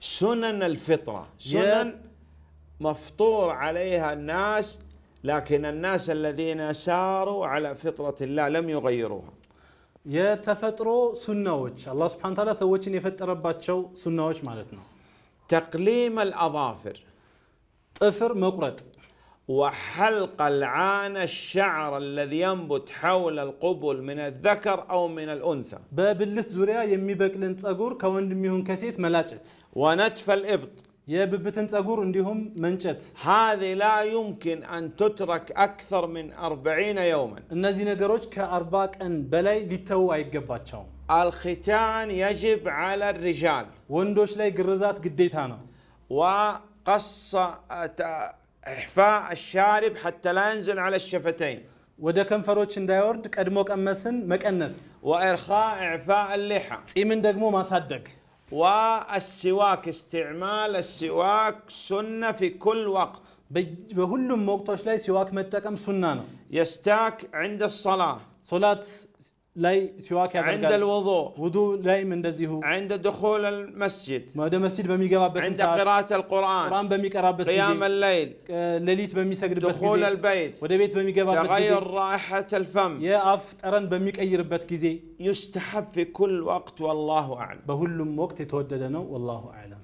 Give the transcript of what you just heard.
سنن الفطرة سنن مفطور عليها الناس لكن الناس الذين ساروا على فطرة الله لم يغيروها የተፈጥሮ ሱናዎች አላህ ስብሐነ ተዓላ ሰዎችን የፈጠረባቸው باتشو سنوش مالتنا تقليم الأظافر طفر مقرد وحلق العانة الشعر الذي ينبت حول القبل من الذكر أو من الأنثى باب بابلت زوريا يمي باكلنت أقور كوان دميهم كثيت ملاجت ونتف الإبط يا ببتنت أقور عندهم منشت هذه لا يمكن أن تترك أكثر من أربعين يوما النزي نقروش كأرباك أن بلاي لتو عيقبات الختان يجب على الرجال وندوش لي قرزات قديتانا وقصة إحفاء الشارب حتى لا ينزل على الشفتين ወደ ከንፈሮች እንዳይወርድ ቀድሞ ቀመስን መቀነስ وإرخاء إعفاء اللحى من دقمو ما صدق والسواك استعمال السواك سنة في كل وقت بهلم ወቅቶች ላይ سواك መጠቀም ሱና يستاك عند الصلاة صلاه لاي سواك عند الوضوء وضوء لاي من دزيه عند دخول المسجد ما دام مسجد بمي قرابة عند قراءة القرآن قرآن بمي قراب قيام الليل لليت بمي سجد دخول البيت وده بيت بمي قرابة تغير رائحة الفم يا أفت أرن بمي أي ربة كزي يستحب في كل وقت والله أعلم بهلم وقت تودد أنا والله أعلم